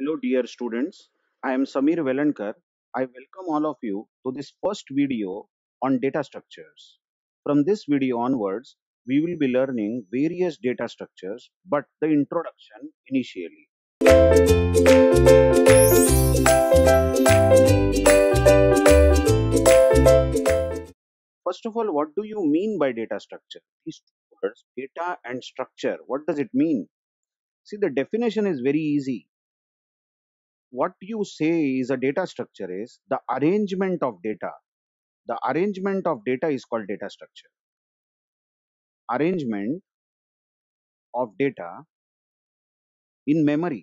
Hello dear students, I am Samir Velankar. I welcome all of you to this first video on data structures. From this video onwards, we will be learning various data structures but the introduction initially. First of all, what do you mean by data structure? These two words, data and structure, what does it mean? See, the definition is very easy what you say is a data structure is the arrangement of data. The arrangement of data is called data structure. Arrangement of data in memory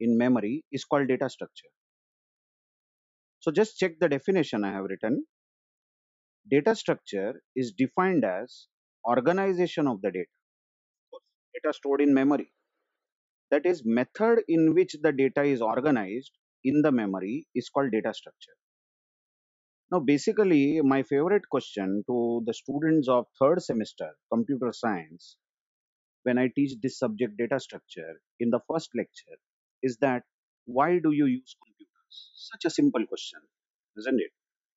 in memory is called data structure. So just check the definition I have written. Data structure is defined as organization of the data. Data stored in memory that is method in which the data is organized in the memory is called data structure. Now, basically, my favorite question to the students of third semester computer science when I teach this subject data structure in the first lecture is that why do you use computers? Such a simple question, isn't it?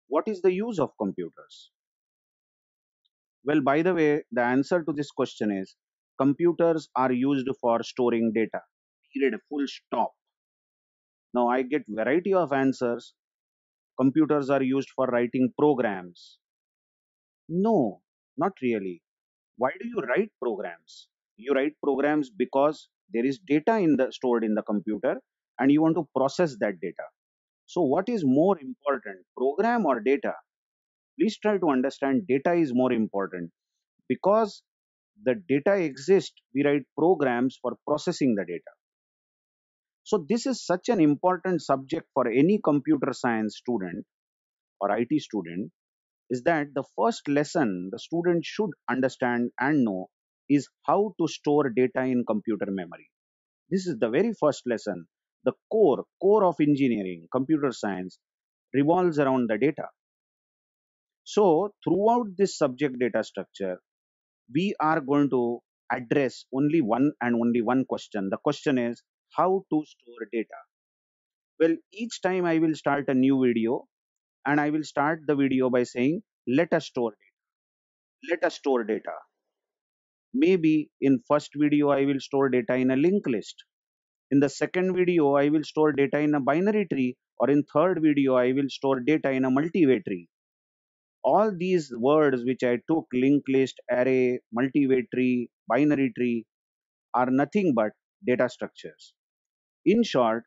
What is the use of computers? Well, by the way, the answer to this question is computers are used for storing data period full stop now i get variety of answers computers are used for writing programs no not really why do you write programs you write programs because there is data in the stored in the computer and you want to process that data so what is more important program or data please try to understand data is more important because the data exists we write programs for processing the data so this is such an important subject for any computer science student or IT student is that the first lesson the student should understand and know is how to store data in computer memory. This is the very first lesson. The core, core of engineering, computer science revolves around the data. So throughout this subject data structure, we are going to address only one and only one question. The question is how to store data. Well, each time I will start a new video and I will start the video by saying, let us store data. Let us store data. Maybe in first video, I will store data in a linked list. In the second video, I will store data in a binary tree or in third video, I will store data in a multi-way tree all these words which I took linked list, array, multi-way tree, binary tree are nothing but data structures. In short,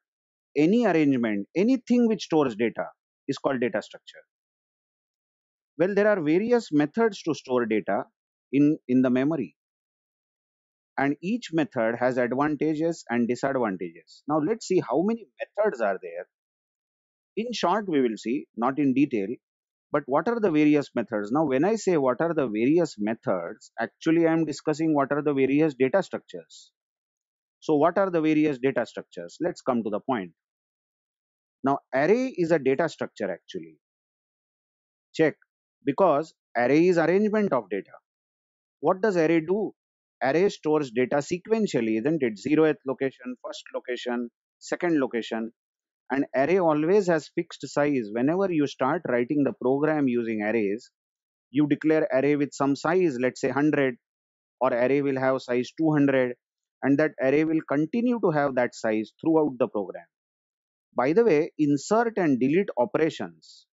any arrangement, anything which stores data is called data structure. Well, there are various methods to store data in, in the memory. And each method has advantages and disadvantages. Now let's see how many methods are there. In short, we will see, not in detail, but what are the various methods now when i say what are the various methods actually i am discussing what are the various data structures so what are the various data structures let's come to the point now array is a data structure actually check because array is arrangement of data what does array do array stores data sequentially isn't it zeroth location first location second location and array always has fixed size whenever you start writing the program using arrays you declare array with some size let's say 100 or array will have size 200 and that array will continue to have that size throughout the program by the way insert and delete operations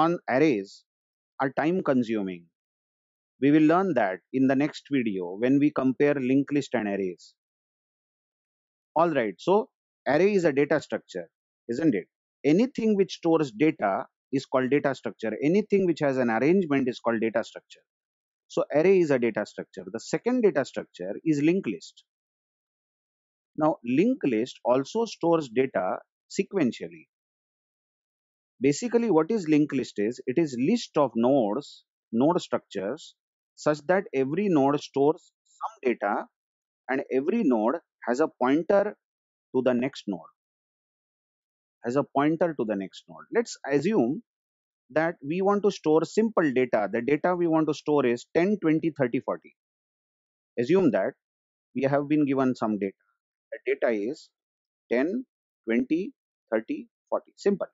on arrays are time consuming we will learn that in the next video when we compare linked list and arrays all right so array is a data structure isn't it anything which stores data is called data structure anything which has an arrangement is called data structure so array is a data structure the second data structure is linked list now linked list also stores data sequentially basically what is linked list is it is list of nodes node structures such that every node stores some data and every node has a pointer to the next node as a pointer to the next node let's assume that we want to store simple data the data we want to store is 10 20 30 40 assume that we have been given some data the data is 10 20 30 40 simple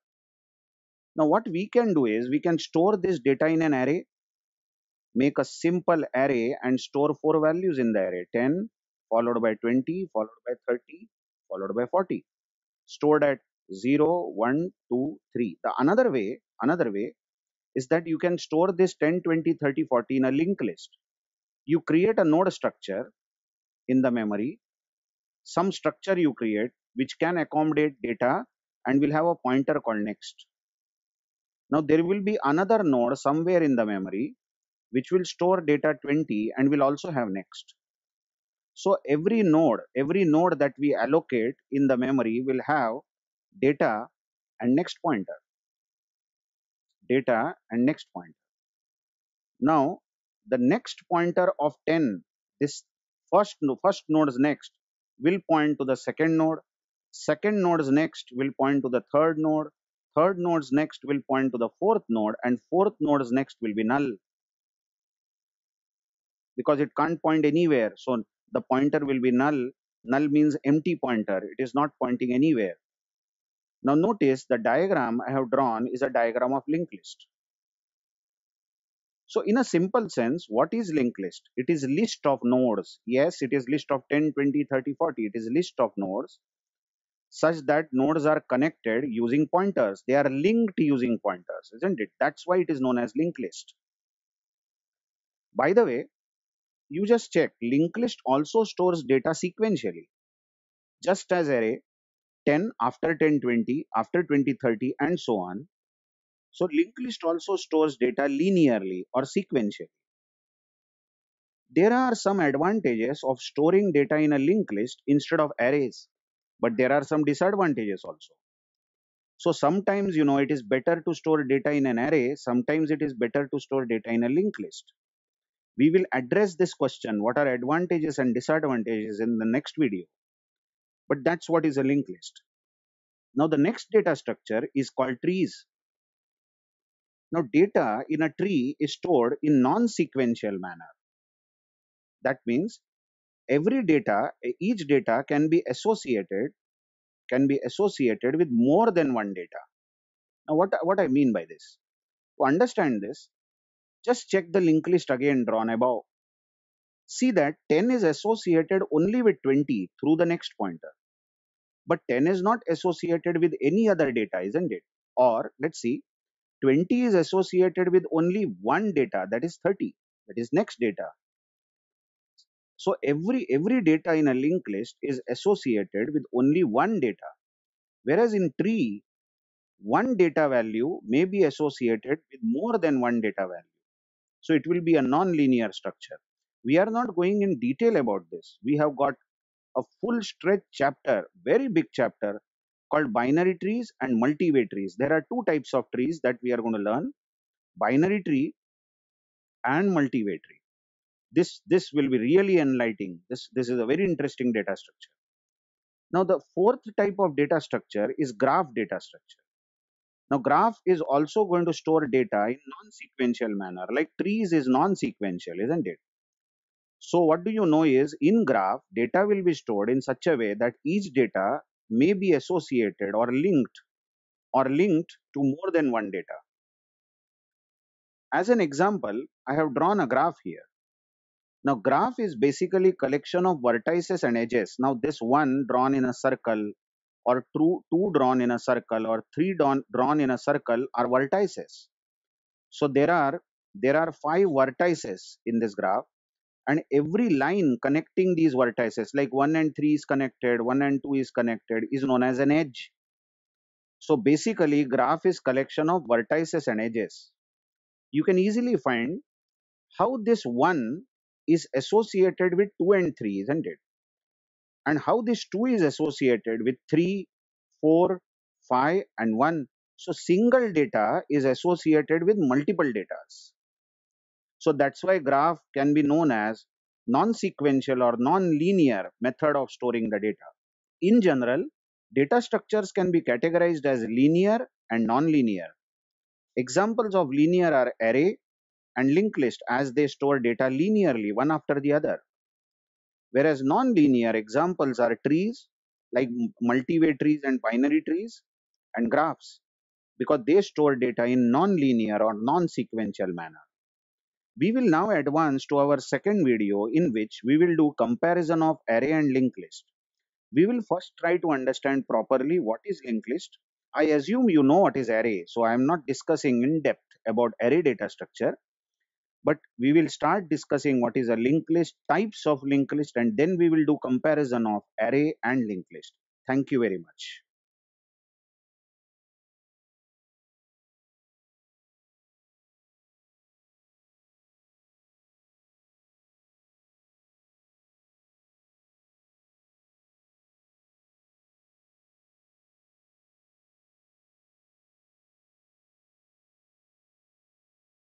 now what we can do is we can store this data in an array make a simple array and store four values in the array 10 followed by 20 followed by 30 followed by 40 stored at 0 1 2 3 the another way another way is that you can store this 10 20 30 40 in a linked list you create a node structure in the memory some structure you create which can accommodate data and will have a pointer called next now there will be another node somewhere in the memory which will store data 20 and will also have next so every node, every node that we allocate in the memory will have data and next pointer. Data and next pointer. Now, the next pointer of 10, this first, first is next will point to the second node. Second node is next will point to the third node. Third node's next will point to the fourth node and fourth node's next will be null because it can't point anywhere. So the pointer will be null. Null means empty pointer. It is not pointing anywhere. Now notice the diagram I have drawn is a diagram of linked list. So in a simple sense, what is linked list? It is list of nodes. Yes, it is list of 10, 20, 30, 40. It is list of nodes such that nodes are connected using pointers. They are linked using pointers, isn't it? That's why it is known as linked list. By the way, you just check linked list also stores data sequentially just as array 10 after 10 20 after 20 30 and so on so linked list also stores data linearly or sequentially there are some advantages of storing data in a linked list instead of arrays but there are some disadvantages also so sometimes you know it is better to store data in an array sometimes it is better to store data in a linked list we will address this question, what are advantages and disadvantages in the next video. But that's what is a linked list. Now the next data structure is called trees. Now data in a tree is stored in non-sequential manner. That means every data, each data can be associated, can be associated with more than one data. Now what, what I mean by this? To understand this, just check the linked list again drawn above. See that 10 is associated only with 20 through the next pointer. But 10 is not associated with any other data, isn't it? Or let's see, 20 is associated with only one data, that is 30, that is next data. So every, every data in a linked list is associated with only one data. Whereas in tree, one data value may be associated with more than one data value. So it will be a non-linear structure. We are not going in detail about this. We have got a full stretch chapter, very big chapter called binary trees and multiway trees. There are two types of trees that we are going to learn, binary tree and multiway tree. This, this will be really enlightening. This, this is a very interesting data structure. Now the fourth type of data structure is graph data structure. Now graph is also going to store data in non-sequential manner like trees is non-sequential isn't it? So what do you know is in graph data will be stored in such a way that each data may be associated or linked or linked to more than one data. As an example, I have drawn a graph here. Now graph is basically collection of vertices and edges. Now this one drawn in a circle or two, two drawn in a circle or three drawn, drawn in a circle are vertices. So there are there are five vertices in this graph and every line connecting these vertices like 1 and 3 is connected 1 and 2 is connected is known as an edge so basically graph is collection of vertices and edges you can easily find how this 1 is associated with 2 and 3 isn't it and how this 2 is associated with 3, 4, 5 and 1. So single data is associated with multiple data. So that's why graph can be known as non-sequential or non-linear method of storing the data. In general, data structures can be categorized as linear and non-linear. Examples of linear are array and linked list as they store data linearly one after the other. Whereas nonlinear examples are trees, like multi-way trees and binary trees, and graphs, because they store data in nonlinear or non-sequential manner. We will now advance to our second video in which we will do comparison of array and linked list. We will first try to understand properly what is linked list. I assume you know what is array, so I am not discussing in depth about array data structure but we will start discussing what is a linked list, types of linked list, and then we will do comparison of array and linked list. Thank you very much.